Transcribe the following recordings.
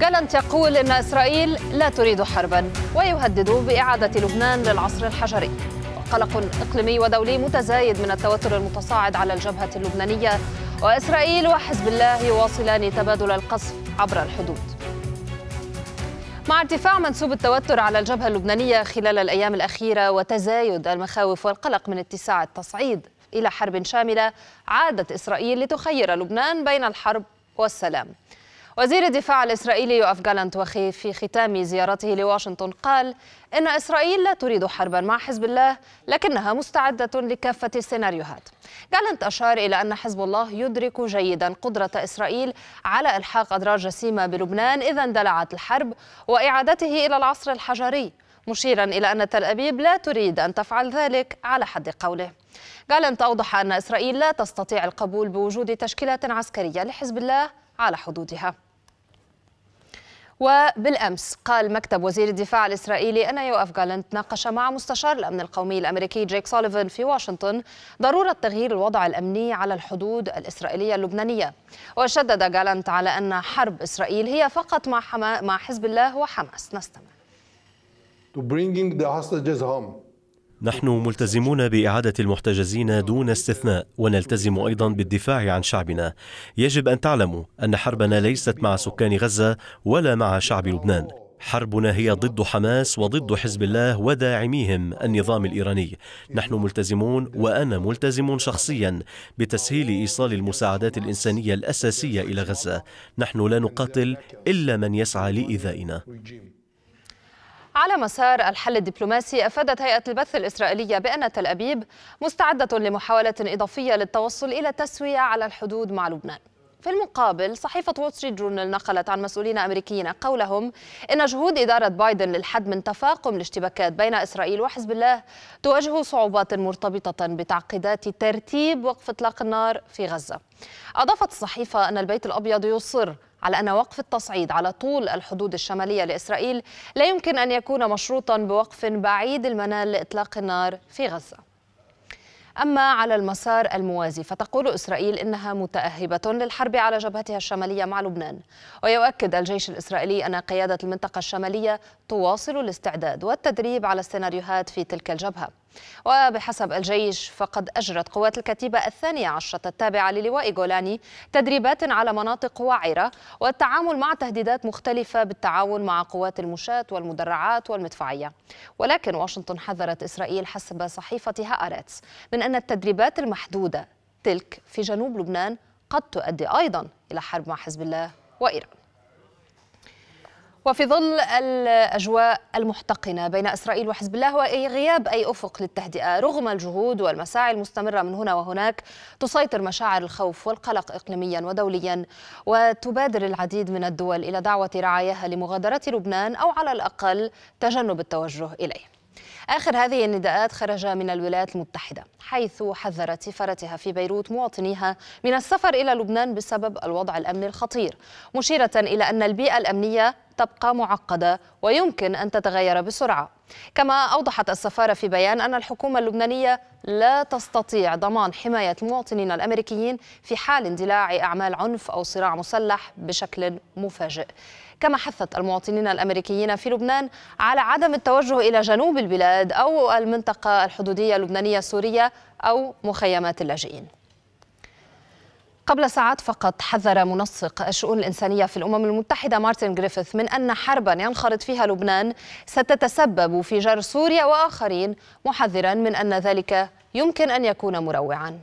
جالنت يقول إن إسرائيل لا تريد حربا ويهدد بإعادة لبنان للعصر الحجري قلق إقليمي ودولي متزايد من التوتر المتصاعد على الجبهة اللبنانية وإسرائيل وحزب الله يواصلان تبادل القصف عبر الحدود مع ارتفاع منسوب التوتر على الجبهة اللبنانية خلال الأيام الأخيرة وتزايد المخاوف والقلق من اتساع التصعيد إلى حرب شاملة عادت إسرائيل لتخير لبنان بين الحرب والسلام وزير الدفاع الإسرائيلي يؤف جالانت وخي في ختام زيارته لواشنطن قال إن إسرائيل لا تريد حربا مع حزب الله لكنها مستعدة لكافة السيناريوهات جالانت أشار إلى أن حزب الله يدرك جيدا قدرة إسرائيل على إلحاق أدراج جسيمة بلبنان إذا اندلعت الحرب وإعادته إلى العصر الحجري مشيرا إلى أن تل أبيب لا تريد أن تفعل ذلك على حد قوله جالنت أوضح أن إسرائيل لا تستطيع القبول بوجود تشكيلات عسكرية لحزب الله على حدودها وبالأمس قال مكتب وزير الدفاع الإسرائيلي ان اف جالنت ناقش مع مستشار الأمن القومي الأمريكي جيك سوليفان في واشنطن ضرورة تغيير الوضع الأمني على الحدود الإسرائيلية اللبنانية وشدد جالنت على أن حرب إسرائيل هي فقط مع, حما مع حزب الله وحماس نستمع to bringing the hostages home نحن ملتزمون بإعادة المحتجزين دون استثناء ونلتزم أيضا بالدفاع عن شعبنا يجب أن تعلموا أن حربنا ليست مع سكان غزة ولا مع شعب لبنان حربنا هي ضد حماس وضد حزب الله وداعميهم النظام الإيراني نحن ملتزمون وأنا ملتزم شخصيا بتسهيل إيصال المساعدات الإنسانية الأساسية إلى غزة نحن لا نقاتل إلا من يسعى لإيذائنا على مسار الحل الدبلوماسي أفادت هيئة البث الإسرائيلية بأن تل أبيب مستعدة لمحاولة إضافية للتوصل إلى تسوية على الحدود مع لبنان في المقابل صحيفة وول ستريت جورنال نقلت عن مسؤولين أمريكيين قولهم إن جهود إدارة بايدن للحد من تفاقم الاشتباكات بين إسرائيل وحزب الله تواجه صعوبات مرتبطة بتعقيدات ترتيب وقف إطلاق النار في غزة أضافت الصحيفة أن البيت الأبيض يصر على أن وقف التصعيد على طول الحدود الشمالية لإسرائيل لا يمكن أن يكون مشروطا بوقف بعيد المنال لإطلاق النار في غزة أما على المسار الموازي فتقول إسرائيل إنها متأهبة للحرب على جبهتها الشمالية مع لبنان ويؤكد الجيش الإسرائيلي أن قيادة المنطقة الشمالية تواصل الاستعداد والتدريب على السيناريوهات في تلك الجبهة وبحسب الجيش فقد أجرت قوات الكتيبة الثانية عشرة التابعة للواء جولاني تدريبات على مناطق وعرة والتعامل مع تهديدات مختلفة بالتعاون مع قوات المشاة والمدرعات والمدفعية ولكن واشنطن حذرت إسرائيل حسب صحيفة هآرتس من أن التدريبات المحدودة تلك في جنوب لبنان قد تؤدي أيضا إلى حرب مع حزب الله وإيران وفي ظل الأجواء المحتقنة بين إسرائيل وحزب الله وغياب أي أفق للتهدئة رغم الجهود والمساعي المستمرة من هنا وهناك تسيطر مشاعر الخوف والقلق إقليميا ودوليا وتبادر العديد من الدول إلى دعوة رعاياها لمغادرة لبنان أو على الأقل تجنب التوجه إليه آخر هذه النداءات خرج من الولايات المتحدة حيث حذرت سفارتها في بيروت مواطنيها من السفر إلى لبنان بسبب الوضع الأمني الخطير مشيرة إلى أن البيئة الأمنية تبقى معقدة ويمكن أن تتغير بسرعة كما أوضحت السفارة في بيان أن الحكومة اللبنانية لا تستطيع ضمان حماية المواطنين الأمريكيين في حال اندلاع أعمال عنف أو صراع مسلح بشكل مفاجئ كما حثت المواطنين الأمريكيين في لبنان على عدم التوجه إلى جنوب البلاد أو المنطقة الحدودية اللبنانية السورية أو مخيمات اللاجئين قبل ساعات فقط حذر منسق الشؤون الإنسانية في الأمم المتحدة مارتن جريفيث من أن حربا ينخرط فيها لبنان ستتسبب في جر سوريا وآخرين محذرا من أن ذلك يمكن أن يكون مروعا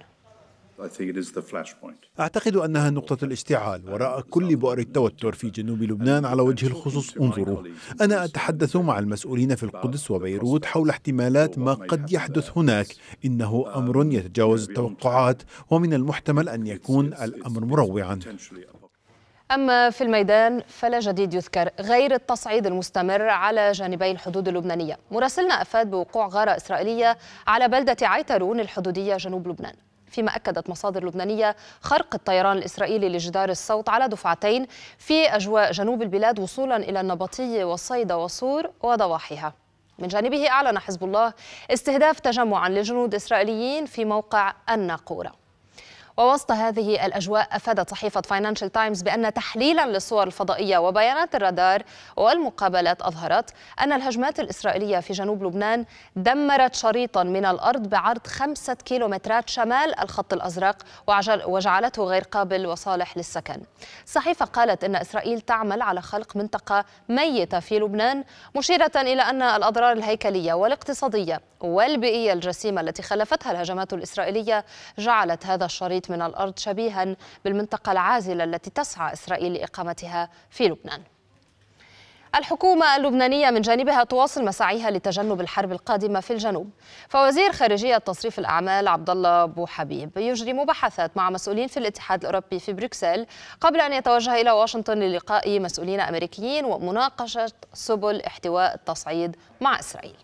أعتقد أنها نقطة الاشتعال وراء كل بؤر التوتر في جنوب لبنان على وجه الخصوص انظروا أنا أتحدث مع المسؤولين في القدس وبيروت حول احتمالات ما قد يحدث هناك إنه أمر يتجاوز التوقعات ومن المحتمل أن يكون الأمر مروعا أما في الميدان فلا جديد يذكر غير التصعيد المستمر على جانبي الحدود اللبنانية مراسلنا أفاد بوقوع غارة إسرائيلية على بلدة عيترون الحدودية جنوب لبنان فيما أكدت مصادر لبنانية خرق الطيران الإسرائيلي لجدار الصوت على دفعتين في أجواء جنوب البلاد وصولا إلى النبطية والصيدا وصور وضواحيها من جانبه أعلن حزب الله استهداف تجمعا لجنود إسرائيليين في موقع الناقورة ووسط هذه الأجواء أفادت صحيفة فاينانشال تايمز بأن تحليلا للصور الفضائية وبيانات الرادار والمقابلات أظهرت أن الهجمات الإسرائيلية في جنوب لبنان دمرت شريطا من الأرض بعرض خمسة كيلومترات شمال الخط الأزرق وجعلته غير قابل وصالح للسكن الصحيفة قالت أن إسرائيل تعمل على خلق منطقة ميتة في لبنان مشيرة إلى أن الأضرار الهيكلية والاقتصادية والبيئية الجسيمة التي خلفتها الهجمات الإسرائيلية جعلت هذا الشريط من الأرض شبيها بالمنطقة العازلة التي تسعى إسرائيل لإقامتها في لبنان الحكومة اللبنانية من جانبها تواصل مساعيها لتجنب الحرب القادمة في الجنوب فوزير خارجية تصريف الأعمال عبد الله أبو حبيب يجري مباحثات مع مسؤولين في الاتحاد الأوروبي في بروكسل قبل أن يتوجه إلى واشنطن للقاء مسؤولين أمريكيين ومناقشة سبل احتواء التصعيد مع إسرائيل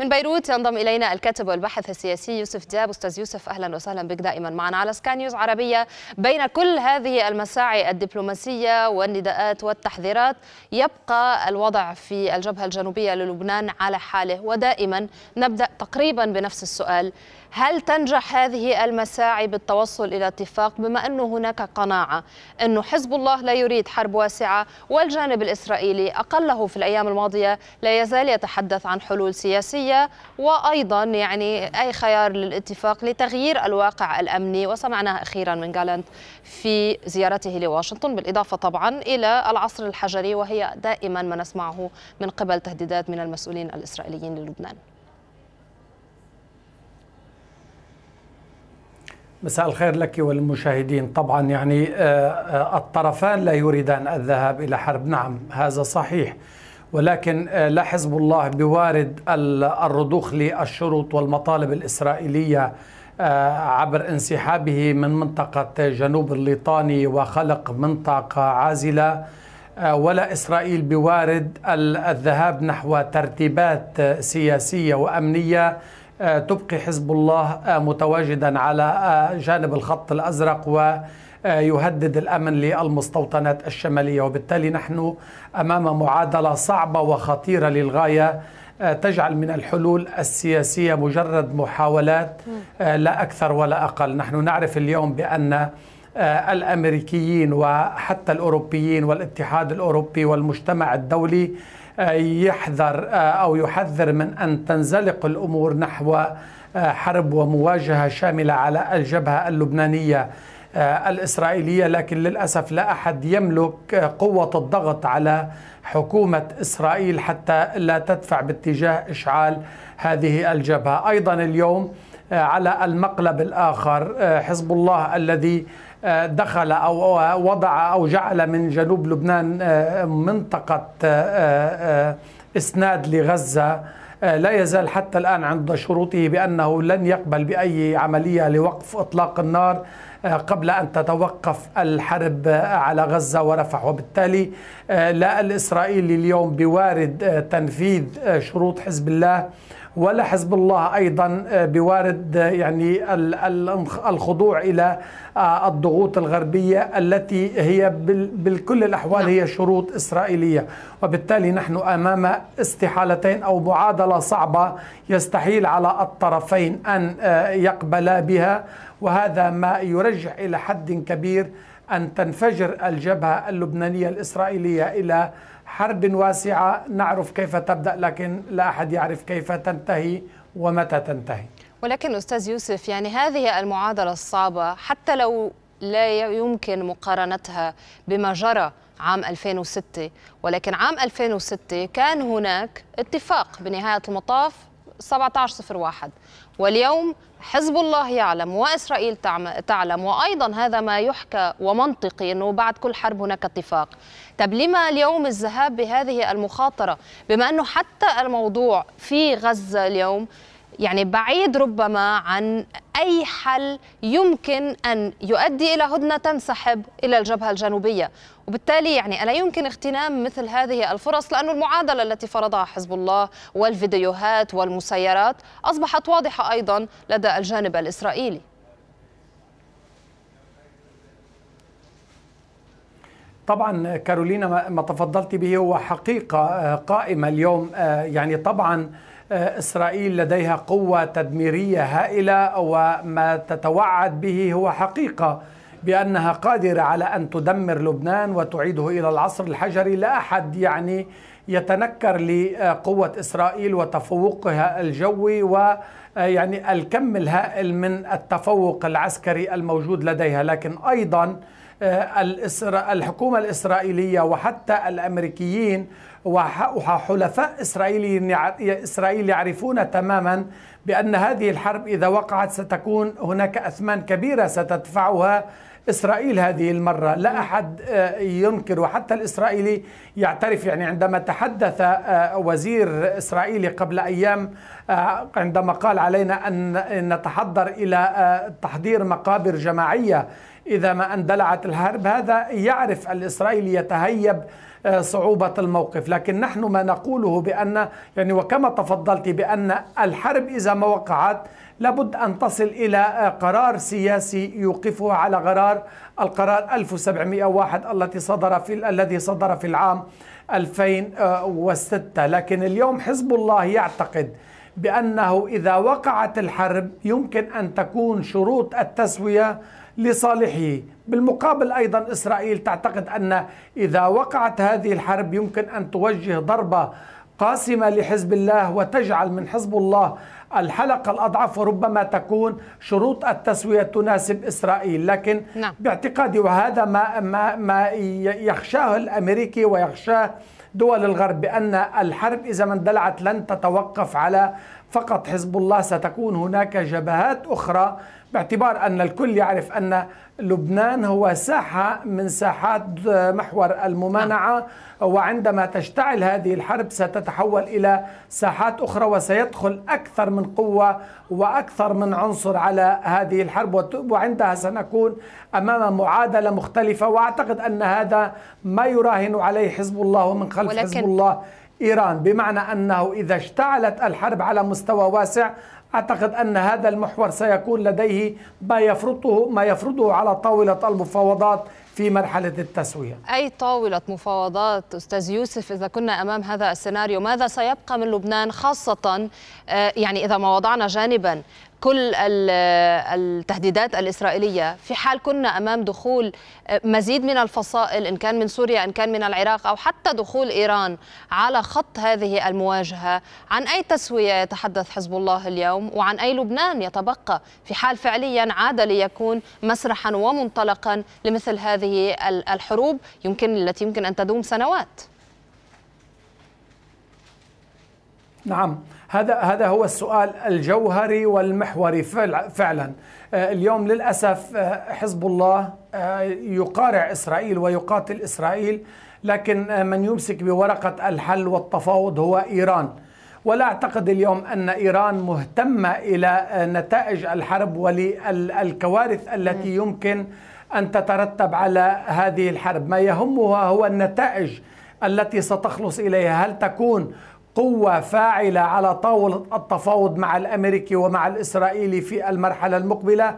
من بيروت ينضم الينا الكاتب والباحث السياسي يوسف دياب استاذ يوسف اهلا وسهلا بك دائما معنا على سكاي نيوز عربيه بين كل هذه المساعي الدبلوماسيه والنداءات والتحذيرات يبقى الوضع في الجبهه الجنوبيه للبنان على حاله ودائما نبدا تقريبا بنفس السؤال هل تنجح هذه المساعي بالتوصل إلى اتفاق بما أنه هناك قناعة أنه حزب الله لا يريد حرب واسعة والجانب الإسرائيلي أقله في الأيام الماضية لا يزال يتحدث عن حلول سياسية وأيضا يعني أي خيار للاتفاق لتغيير الواقع الأمني وسمعناها أخيرا من جالنت في زيارته لواشنطن بالإضافة طبعا إلى العصر الحجري وهي دائما ما نسمعه من قبل تهديدات من المسؤولين الإسرائيليين للبنان مساء الخير لك والمشاهدين طبعا يعني آه، آه، الطرفان لا يريدان الذهاب إلى حرب نعم هذا صحيح ولكن آه، لا حزب الله بوارد الرضوخ للشروط والمطالب الإسرائيلية عبر انسحابه من منطقة جنوب الليطاني وخلق منطقة عازلة ولا إسرائيل بوارد الذهاب نحو ترتيبات سياسية وأمنية آه، تبقي حزب الله آه، متواجدا على آه، جانب الخط الازرق و يهدد الامن للمستوطنات الشماليه وبالتالي نحن امام معادله صعبه وخطيره للغايه تجعل من الحلول السياسيه مجرد محاولات لا اكثر ولا اقل، نحن نعرف اليوم بان الامريكيين وحتى الاوروبيين والاتحاد الاوروبي والمجتمع الدولي يحذر آه، أو يحذر من أن تنزلق الأمور نحو آه، حرب ومواجهة شاملة على الجبهة اللبنانية آه، الإسرائيلية لكن للأسف لا أحد يملك قوة الضغط على حكومة إسرائيل حتى لا تدفع باتجاه إشعال هذه الجبهة أيضا اليوم على المقلب الآخر حزب الله الذي آه، دخل او وضع او جعل من جنوب لبنان آه، منطقه آه، اسناد لغزه لا يزال حتى الان عند شروطه بانه لن يقبل باي عمليه لوقف اطلاق النار قبل ان تتوقف الحرب على غزه ورفح وبالتالي لا الاسرائيلي اليوم بوارد تنفيذ شروط حزب الله ولا حزب الله أيضا آه، بوارد آه، يعني الخضوع إلى آه، الضغوط الغربية التي هي بكل الأحوال نعم. هي شروط إسرائيلية وبالتالي نحن أمام استحالتين أو معادلة صعبة يستحيل على الطرفين أن يقبلا بها وهذا ما يرجح إلى حد كبير أن تنفجر الجبهة اللبنانية الإسرائيلية إلى حرب واسعة نعرف كيف تبدأ لكن لا أحد يعرف كيف تنتهي ومتى تنتهي ولكن أستاذ يوسف يعني هذه المعادلة الصعبة حتى لو لا يمكن مقارنتها بما جرى عام 2006 ولكن عام 2006 كان هناك اتفاق بنهاية المطاف 1701 واليوم حزب الله يعلم وإسرائيل تعلم وأيضا هذا ما يحكى ومنطقي أنه بعد كل حرب هناك اتفاق طب لما اليوم الذهاب بهذه المخاطرة بما أنه حتى الموضوع في غزة اليوم يعني بعيد ربما عن أي حل يمكن أن يؤدي إلى هدنة تنسحب إلى الجبهة الجنوبية وبالتالي يعني ألا يمكن اغتنام مثل هذه الفرص لأن المعادلة التي فرضها حزب الله والفيديوهات والمسيرات أصبحت واضحة أيضا لدى الجانب الإسرائيلي طبعا كارولينا ما تفضلت به هو حقيقة آه، قائمة اليوم آه، يعني طبعا آه، إسرائيل لديها قوة تدميرية هائلة وما تتوعد به هو حقيقة بأنها قادرة على أن تدمر لبنان وتعيده إلى العصر الحجري لا أحد يعني يتنكر لقوة إسرائيل وتفوقها الجوي ويعني آه، الكم الهائل من التفوق العسكري الموجود لديها لكن أيضا آه، الحكومة الإسرائيلية وحتى الأمريكيين وحلفاء إسرائيل, إسرائيل يعرفون تماما بأن هذه الحرب إذا وقعت ستكون هناك أثمان كبيرة ستدفعها إسرائيل هذه المرة لا أحد آه، ينكر وحتى الإسرائيلي يعترف يعني عندما تحدث آه، وزير إسرائيلي قبل أيام آه، عندما قال علينا أن نتحضر إلى تحضير مقابر جماعية إذا ما اندلعت الحرب هذا يعرف الإسرائيلي يتهيب آه، صعوبة الموقف لكن نحن ما نقوله بأن يعني وكما تفضلت بأن الحرب إذا ما وقعت لابد أن تصل إلى آه، قرار سياسي يوقفها على غرار القرار 1701 التي صدر في الذي صدر في العام 2006 لكن اليوم حزب الله يعتقد بأنه إذا وقعت الحرب يمكن أن تكون شروط التسوية لصالحه بالمقابل أيضا إسرائيل تعتقد أن إذا وقعت هذه الحرب يمكن أن توجه ضربة قاسمة لحزب الله وتجعل من حزب الله الحلقة الأضعف وربما تكون شروط التسوية تناسب إسرائيل لكن نعم. باعتقادي وهذا ما, ما, ما يخشاه الأمريكي ويخشاه دول الغرب بأن الحرب إذا ما اندلعت لن تتوقف على فقط حزب الله ستكون هناك جبهات أخرى باعتبار أن الكل يعرف أن لبنان هو ساحة من ساحات محور الممانعة نعم. وعندما تشتعل هذه الحرب ستتحول إلى ساحات أخرى وسيدخل أكثر من قوة وأكثر من عنصر على هذه الحرب وعندها سنكون أمام معادلة مختلفة وأعتقد أن هذا ما يراهن عليه حزب الله ومن خلف حزب الله إيران بمعنى أنه إذا اشتعلت الحرب على مستوى واسع أعتقد أن هذا المحور سيكون لديه ما يفرضه ما يفرضه على طاولة المفاوضات في مرحلة التسوية أي طاولة مفاوضات أستاذ يوسف إذا كنا أمام هذا السيناريو ماذا سيبقى من لبنان خاصة آه، يعني إذا ما وضعنا جانبا كل التهديدات الإسرائيلية في حال كنا أمام دخول آه، مزيد من الفصائل إن كان من سوريا إن كان من العراق أو حتى دخول إيران على خط هذه المواجهة عن أي تسوية يتحدث حزب الله اليوم وعن أي لبنان يتبقى في حال فعليا عاد ليكون مسرحا ومنطلقا لمثل هذه الحروب يمكن التي يمكن أن تدوم سنوات نعم هذا هذا هو السؤال الجوهري والمحوري فعلا آه، اليوم للاسف آه، حزب الله آه، يقارع اسرائيل ويقاتل اسرائيل لكن من يمسك بورقه الحل والتفاوض هو ايران ولا اعتقد اليوم ان ايران مهتمه الى نتائج الحرب وللكوارث التي يمكن ان تترتب على هذه الحرب ما يهمها هو النتائج التي ستخلص اليها هل تكون قوة فاعلة على طاولة التفاوض مع الأمريكي ومع الإسرائيلي في المرحلة المقبلة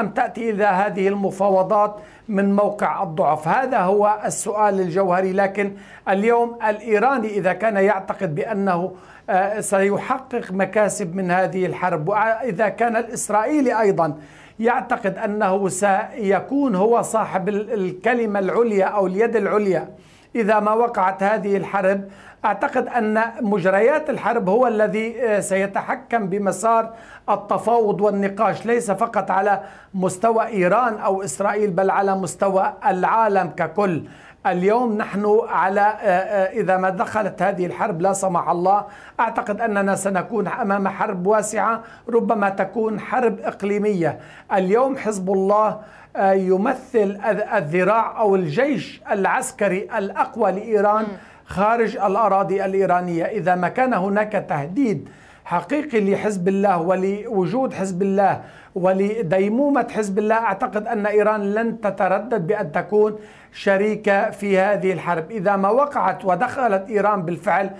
أم تأتي إلى هذه المفاوضات من موقع الضعف هذا هو السؤال الجوهري لكن اليوم الإيراني إذا كان يعتقد بأنه آه، سيحقق مكاسب من هذه الحرب وإذا كان الإسرائيلي أيضا يعتقد أنه سيكون هو صاحب الكلمة العليا أو اليد العليا إذا ما وقعت هذه الحرب أعتقد أن مجريات الحرب هو الذي آه، سيتحكم بمسار التفاوض والنقاش ليس فقط على مستوى إيران أو إسرائيل بل على مستوى العالم ككل اليوم نحن على آه، آه، إذا ما دخلت هذه الحرب لا سمح الله أعتقد أننا سنكون أمام حرب واسعة ربما تكون حرب إقليمية اليوم حزب الله يمثل الذراع أو الجيش العسكري الأقوى لإيران خارج الأراضي الإيرانية إذا ما كان هناك تهديد حقيقي لحزب الله ولوجود حزب الله ولديمومة حزب الله أعتقد أن إيران لن تتردد بأن تكون شريكة في هذه الحرب إذا ما وقعت ودخلت إيران بالفعل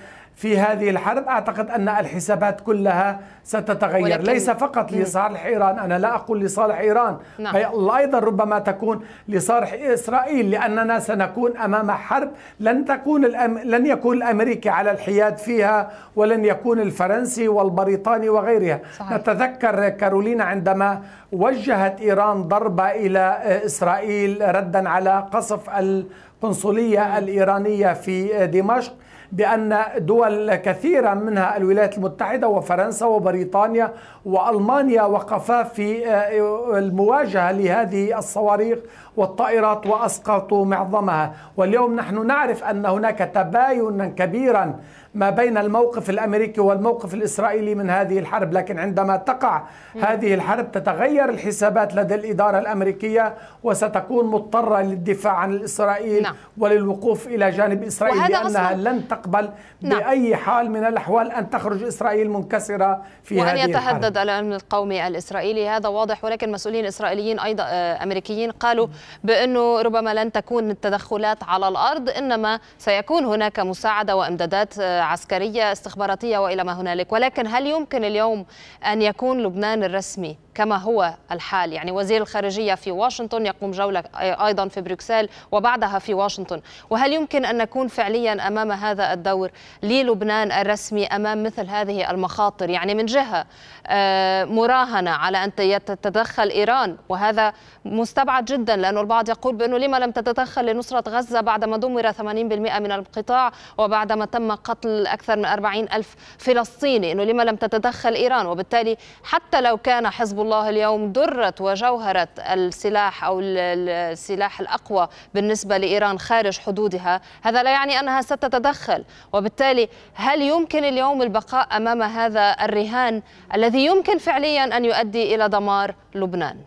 في هذه الحرب أعتقد أن الحسابات كلها ستتغير ليس فقط لصالح إيران أنا لا أقول لصالح إيران نعم. أيضا ربما تكون لصالح إسرائيل لأننا سنكون أمام حرب لن تكون الأم... لن يكون الأمريكي على الحياد فيها ولن يكون الفرنسي والبريطاني وغيرها صحيح. نتذكر كارولينا عندما وجهت إيران ضربة إلى إسرائيل ردا على قصف القنصلية الإيرانية في دمشق بأن دول كثيرة منها الولايات المتحدة وفرنسا وبريطانيا وألمانيا وقفا في آه، المواجهة لهذه الصواريخ والطائرات وأسقطوا معظمها واليوم نحن نعرف أن هناك تباينا كبيرا ما بين الموقف الامريكي والموقف الاسرائيلي من هذه الحرب، لكن عندما تقع هذه الحرب تتغير الحسابات لدى الاداره الامريكيه وستكون مضطره للدفاع عن اسرائيل نعم. وللوقوف الى جانب اسرائيل لانها لن تقبل نعم. باي حال من الاحوال ان تخرج اسرائيل منكسره في هذه الحرب. وان يتهدد الامن القومي الاسرائيلي، هذا واضح ولكن مسؤولين اسرائيليين ايضا آه، امريكيين قالوا بانه ربما لن تكون التدخلات على الارض انما سيكون هناك مساعده وامدادات آه، عسكرية استخباراتية وإلى ما هنالك ولكن هل يمكن اليوم أن يكون لبنان الرسمي كما هو الحال يعني وزير الخارجية في واشنطن يقوم جولة أيضا في بروكسل وبعدها في واشنطن وهل يمكن أن نكون فعليا أمام هذا الدور للبنان الرسمي أمام مثل هذه المخاطر يعني من جهة آه، مراهنة على أن تتدخل إيران وهذا مستبعد جدا لأنه البعض يقول بأنه لما لم تتدخل لنصرة غزة بعدما دمر 80% من القطاع وبعدما تم قتل قتل أكثر من أربعين ألف فلسطيني أنه لما لم تتدخل إيران وبالتالي حتى لو كان حزب الله اليوم درة وجوهرة السلاح أو السلاح الأقوى بالنسبة لإيران خارج حدودها هذا لا يعني أنها ستتدخل وبالتالي هل يمكن اليوم البقاء أمام هذا الرهان الذي يمكن فعليا أن يؤدي إلى دمار لبنان؟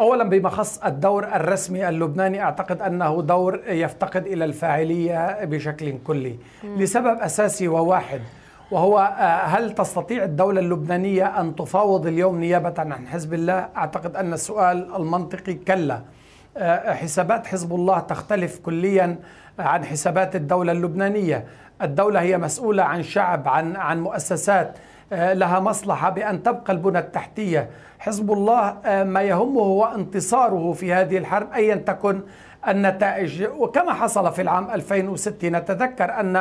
اولا بما خص الدور الرسمي اللبناني اعتقد انه دور يفتقد الى الفاعليه بشكل كلي لسبب اساسي وواحد وهو آه، هل تستطيع الدولة اللبنانية أن تفاوض اليوم نيابة عن حزب الله؟ أعتقد أن السؤال المنطقي كلا آه، حسابات حزب الله تختلف كليا آه، عن حسابات الدولة اللبنانية الدولة هي مسؤولة عن شعب عن عن مؤسسات آه، لها مصلحة بأن تبقى البنى التحتية حزب الله آه، ما يهمه هو انتصاره في هذه الحرب أيا تكن النتائج وكما حصل في العام 2006 نتذكر أن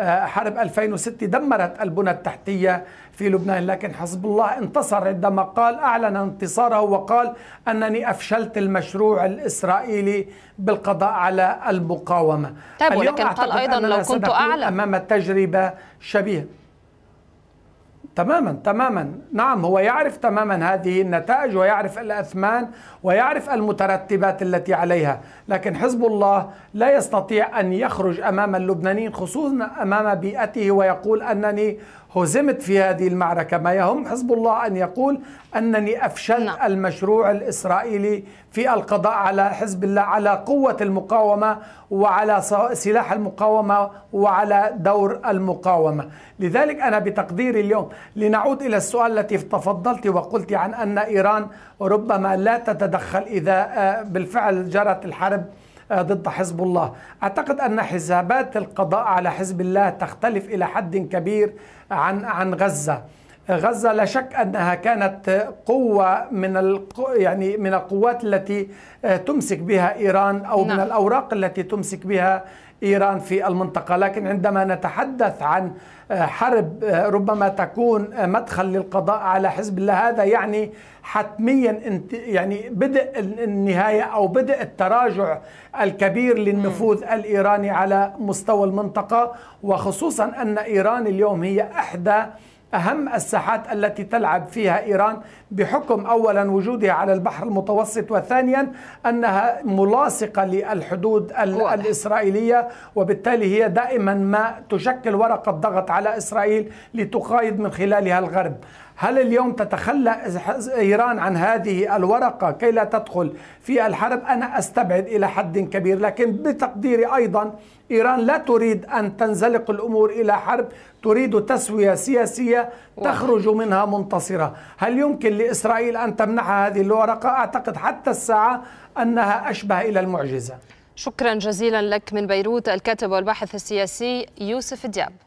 آه، حرب 2006 دمرت البنى التحتية في لبنان لكن حزب الله انتصر عندما قال أعلن انتصاره وقال أنني أفشلت المشروع الإسرائيلي بالقضاء على المقاومة طيب ولكن قال أيضا لو كنت أعلم أمام تجربة شبيهة تماما تماما نعم هو يعرف تماما هذه النتائج ويعرف الأثمان ويعرف المترتبات التي عليها لكن حزب الله لا يستطيع أن يخرج أمام اللبنانيين خصوصا أمام بيئته ويقول أنني هزمت في هذه المعركة ما يهم حزب الله أن يقول أنني أفشلت نعم. المشروع الإسرائيلي في القضاء على حزب الله على قوة المقاومة وعلى سلاح المقاومة وعلى دور المقاومة لذلك أنا بتقديري اليوم لنعود إلى السؤال التي تفضلت وقلت عن أن إيران ربما لا تتدخل إذا آه، بالفعل جرت الحرب آه، ضد حزب الله أعتقد أن حسابات القضاء على حزب الله تختلف إلى حد كبير عن عن غزة غزة لا شك أنها كانت قوة من يعني من القوات التي آه، تمسك بها إيران أو نعم. من الأوراق التي تمسك بها إيران في المنطقة لكن عندما نتحدث عن آه، حرب آه، ربما تكون آه، مدخل للقضاء على حزب الله هذا يعني حتميا يعني بدء النهاية أو بدء التراجع الكبير للنفوذ الإيراني على مستوى المنطقة وخصوصا أن إيران اليوم هي إحدى أهم الساحات التي تلعب فيها إيران بحكم أولا وجودها على البحر المتوسط وثانيا أنها ملاصقة للحدود الإسرائيلية وبالتالي هي دائما ما تشكل ورقة ضغط على إسرائيل لتقايد من خلالها الغرب هل اليوم تتخلى إيران عن هذه الورقة كي لا تدخل في الحرب أنا أستبعد إلى حد كبير لكن بتقديري أيضا إيران لا تريد أن تنزلق الأمور إلى حرب تريد تسوية سياسية تخرج منها منتصرة هل يمكن لإسرائيل أن تمنحها هذه الورقة؟ أعتقد حتى الساعة أنها أشبه إلى المعجزة شكرا جزيلا لك من بيروت الكاتب والباحث السياسي يوسف دياب